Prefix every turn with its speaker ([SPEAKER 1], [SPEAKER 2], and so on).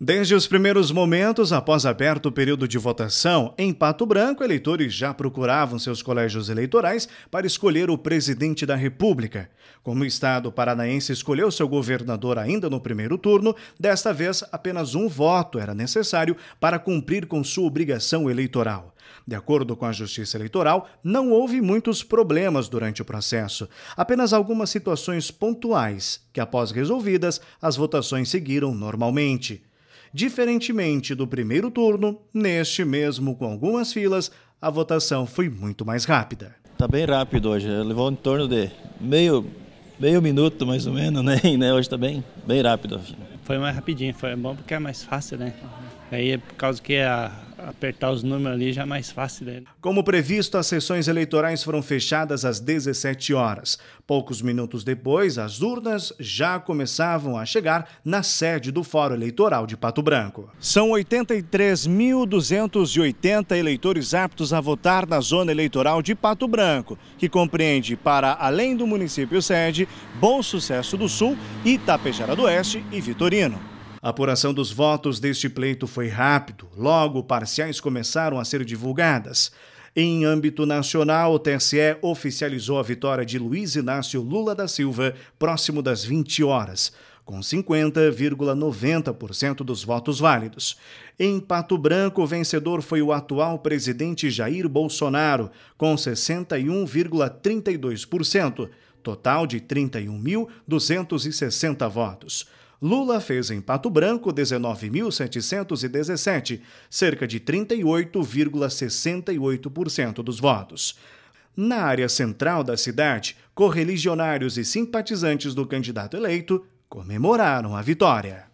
[SPEAKER 1] Desde os primeiros momentos, após aberto o período de votação, em Pato Branco, eleitores já procuravam seus colégios eleitorais para escolher o presidente da República. Como o Estado paranaense escolheu seu governador ainda no primeiro turno, desta vez apenas um voto era necessário para cumprir com sua obrigação eleitoral. De acordo com a Justiça Eleitoral, não houve muitos problemas durante o processo, apenas algumas situações pontuais, que após resolvidas, as votações seguiram normalmente. Diferentemente do primeiro turno, neste mesmo com algumas filas, a votação foi muito mais rápida.
[SPEAKER 2] Está bem rápido hoje, né? levou em torno de meio, meio minuto mais ou menos, né? né hoje está bem, bem rápido. Foi mais rapidinho, foi bom porque é mais fácil, né? Aí, é por causa que a, apertar os números ali já é mais fácil dele. Né?
[SPEAKER 1] Como previsto, as sessões eleitorais foram fechadas às 17 horas. Poucos minutos depois, as urnas já começavam a chegar na sede do Fórum Eleitoral de Pato Branco. São 83.280 eleitores aptos a votar na zona eleitoral de Pato Branco, que compreende, para além do município sede, Bom Sucesso do Sul, Itapejara do Oeste e Vitorino. A apuração dos votos deste pleito foi rápido, logo parciais começaram a ser divulgadas. Em âmbito nacional, o TSE oficializou a vitória de Luiz Inácio Lula da Silva, próximo das 20 horas com 50,90% dos votos válidos. Em Pato Branco, o vencedor foi o atual presidente Jair Bolsonaro, com 61,32%, total de 31.260 votos. Lula fez em Pato Branco 19.717, cerca de 38,68% dos votos. Na área central da cidade, correligionários e simpatizantes do candidato eleito comemoraram a vitória.